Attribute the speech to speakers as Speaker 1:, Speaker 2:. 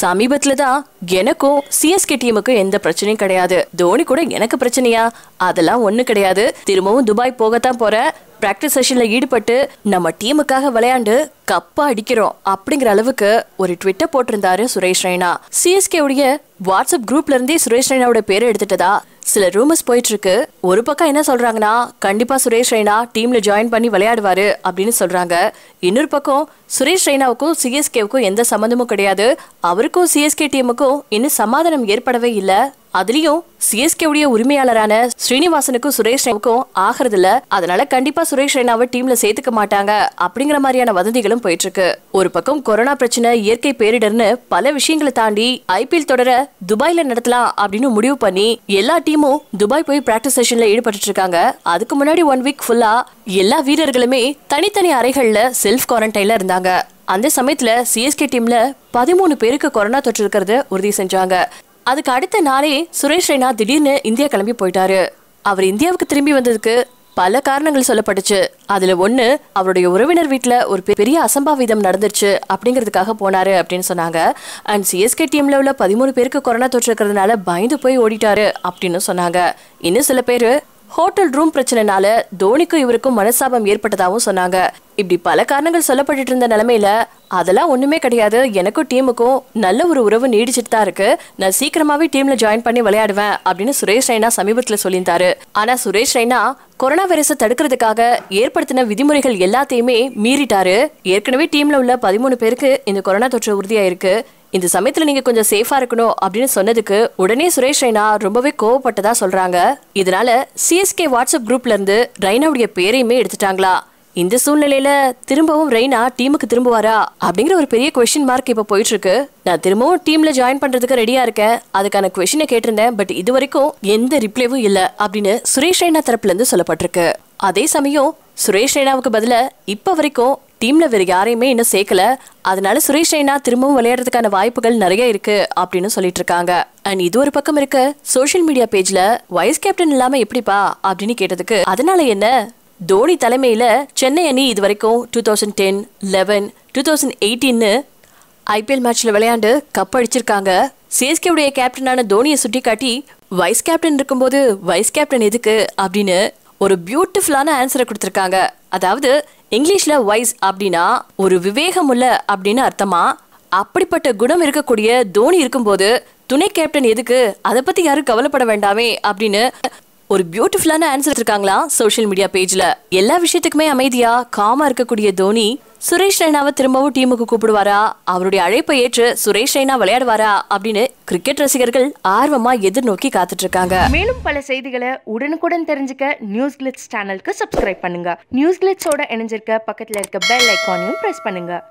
Speaker 1: சமீபத்துல தான் எனக்கும் சிஎஸ்கே டீமுக்கும் எந்த பிரச்சனையும் கிடையாது தோனி கூட எனக்கு பிரச்சனையா அதெல்லாம் ஒண்ணு கிடையாது திரும்பவும் துபாய் போகத்தான் போற பிராக்டிஸ் செஷனில் ஈடுபட்டு நம்ம டீமுக்காக விளையாண்டு கப்பா அடிக்கிறோம் அப்படிங்கிற அளவுக்கு ஒரு ட்விட்டர் போட்டிருந்தாரு சுரேஷ் ரெய்னா சிஎஸ்கே உடைய வாட்ஸ்அப் குரூப்ல இருந்தே சுரேஷ் ரெய்னாவோட பேரை எடுத்துட்டதா சில ரூமர்ஸ் போயிட்டு இருக்கு ஒரு பக்கம் என்ன சொல்றாங்கன்னா கண்டிப்பா சுரேஷ் ரெய்னா டீம்ல ஜாயின் பண்ணி விளையாடுவாரு அப்படின்னு சொல்றாங்க இன்னொரு பக்கம் சுரேஷ் ரெய்னாவுக்கும் சிஎஸ்கேவுக்கும் எந்த சம்மந்தமும் கிடையாது அவருக்கும் சிஎஸ்கே டீமுக்கும் இன்னும் சமாதானம் ஏற்படவே இல்லை அதுலயும் சிஎஸ்கேவுடைய உரிமையாளரான ஸ்ரீனிவாசனுக்கும் சுரேஷ் ரெய்னாவுக்கும் ஆகிறது இல்ல அதனால கண்டிப்பா சுரேஷ் ரெய்னாவை டீம்ல சேர்த்துக்க மாட்டாங்க அப்படிங்கிற மாதிரியான வதந்திகளும் போயிட்டு இருக்கு ஒரு பக்கம் கொரோனா பிரச்சனை இயற்கை பேரிடர்னு பல விஷயங்களை தாண்டி ஐபிஎல் தொடர துபாயில நடத்தலாம் அப்படின்னு முடிவு பண்ணி எல்லா டீமும் துபாய் போய் பிராக்டிஸ் செஷன்ல ஈடுபட்டு இருக்காங்க அதுக்கு முன்னாடி ஒன் வீக் ஃபுல்லா எல்லா வீரர்களுமே தனித்தனி அறைகள்ல செல்ஃப் குவாரண்டைன்ல இருந்தாங்க அந்த சமயத்துல சிஎஸ்கே டீம்ல பதிமூணு பேருக்கு கொரோனா தொற்று இருக்கிறது உறுதி செஞ்சாங்க அதுக்கு அடுத்த நாளே சுரேஷ் ரெய்னா திடீர்னு இந்தியா கிளம்பி போயிட்டாரு அவர் இந்தியாவுக்கு திரும்பி வந்ததுக்கு பல காரணங்கள் சொல்லப்பட்டுச்சு அதில் ஒன்று அவருடைய உறவினர் வீட்டில் ஒரு பெரிய அசம்பாவிதம் நடந்துருச்சு அப்படிங்கிறதுக்காக போனாரு அப்படின்னு சொன்னாங்க அண்ட் சிஎஸ்கே டீமில் உள்ள பதிமூணு பேருக்கு கொரோனா தொற்று இருக்கிறதுனால பயந்து போய் ஓடிட்டாரு அப்படின்னு சொன்னாங்க இன்னும் சில பேர் ஹோட்டல் ரூம் பிரச்சனைனால தோனிக்கும் இவருக்கும் மனசாபம் ஏற்பட்டதாகவும் சொன்னாங்க இப்படி பல காரணங்கள் சொல்லப்பட்டு இருந்த நிலமையில அதெல்லாம் ஒண்ணுமே கிடையாது எனக்கும் டீமுக்கும் நல்ல ஒரு உறவு நீடிச்சிட்டு தான் இருக்கு நான் சீக்கிரமாவே டீம்ல ஜாயின் பண்ணி விளையாடுவேன் அப்படின்னு சுரேஷ் ரெய்னா சமீபத்துல சொல்லியிருந்தாரு ஆனா சுரேஷ் ரெய்னா கொரோனா வைரஸை தடுக்கிறதுக்காக ஏற்படுத்தின விதிமுறைகள் எல்லாத்தையுமே மீறிட்டாரு ஏற்கனவே டீம்ல உள்ள பதிமூணு பேருக்கு இந்த கொரோனா தொற்று உறுதியாயிருக்கு இந்த சமயத்துல நீங்க கொஞ்சம் சேஃபா இருக்கணும் அப்படின்னு சொன்னதுக்கு உடனே சுரேஷ் ரெய்னா ரொம்பவே கோவப்பட்டதா சொல்றாங்க இதனால சிஎஸ்கே வாட்ஸ்அப் குரூப்ல இருந்து ரெய்னாவுடைய பேரையுமே எடுத்துட்டாங்களா இந்த சூழ்நிலையில திரும்பவும் ரெய்னா டீமுக்கு திரும்புவாரா அப்படிங்கிற ஒரு பெரிய கொஸ்டின் மார்க் இப்ப போயிட்டு இருக்கு நான் திரும்பவும் டீம்ல ஜாயின் பண்றதுக்கு ரெடியா இருக்கேன் அதுக்கான கொஸ்டினை கேட்டிருந்தேன் பட் இது வரைக்கும் எந்த ரிப்ளைவும் இல்ல அப்படின்னு சுரேஷ் ரெய்னா தரப்புல இருந்து சொல்லப்பட்டிருக்கு அதே சமயம் சுரேஷ் ரெய்னாவுக்கு பதில இப்ப வரைக்கும் டீமில் வேறு யாரையுமே இன்னும் சேர்க்கல அதனால சுரேஷ் ரெய்னா திரும்பவும் விளையாடுறதுக்கான வாய்ப்புகள் நிறைய இருக்கு அப்படின்னு சொல்லிட்டு இருக்காங்க அண்ட் இது ஒரு பக்கம் இருக்க சோஷியல் மீடியா பேஜ்ல வைஸ் கேப்டன் இல்லாம எப்படிப்பா அப்படின்னு கேட்டதுக்கு அதனால என்ன தோனி தலைமையில சென்னை அணி இது வரைக்கும் two thousand ten eleven two thousand எயிட்டீன்னு ஐபிஎல் மேட்ச்ல விளையாண்டு கப் அடிச்சிருக்காங்க சிஎஸ்கேவுடைய கேப்டனான தோனியை சுட்டி காட்டி வைஸ் கேப்டன் இருக்கும்போது வைஸ் கேப்டன் எதுக்கு அப்படின்னு ஒரு பியூட்டிஃபுல்லான ஆன்சரை கொடுத்துருக்காங்க அதாவது இங்கிலீஷ்ல வைஸ் அப்படின்னா ஒரு விவேகமுள்ள அப்படின்னு அர்த்தமா அப்படிப்பட்ட குணம் இருக்கக்கூடிய தோனி இருக்கும்போது துணை கேப்டன் எதுக்கு அதை பத்தி யாரும் கவலைப்பட வேண்டாமே அப்படின்னு ஒரு பியூட்டிஃபுல்லான ஆன்சர் இருக்காங்களா சோஷியல் மீடியா பேஜ்ல எல்லா விஷயத்துக்குமே அமைதியா காமா இருக்கக்கூடிய தோனி சுரேஷ் ரெய்னாவை திரும்பவும் டீமுக்கு கூப்பிடுவாரா அவருடைய அழைப்பை ஏற்று சுரேஷ் ரெய்னா விளையாடுவாரா அப்படின்னு கிரிக்கெட் ரசிகர்கள் ஆர்வமா எதிர்நோக்கி காத்துட்டு இருக்காங்க மேலும் பல செய்திகளை உடனுக்குடன் தெரிஞ்சுக்க நியூஸ் கிளிட்ஸ் சேனலுக்கு சப்ஸ்கிரைப் பண்ணுங்க நியூஸ் கிளிட்ஸோட இணைஞ்சிருக்க பக்கத்தில் இருக்க பெல் ஐக்கானையும் பிரஸ் பண்ணுங்க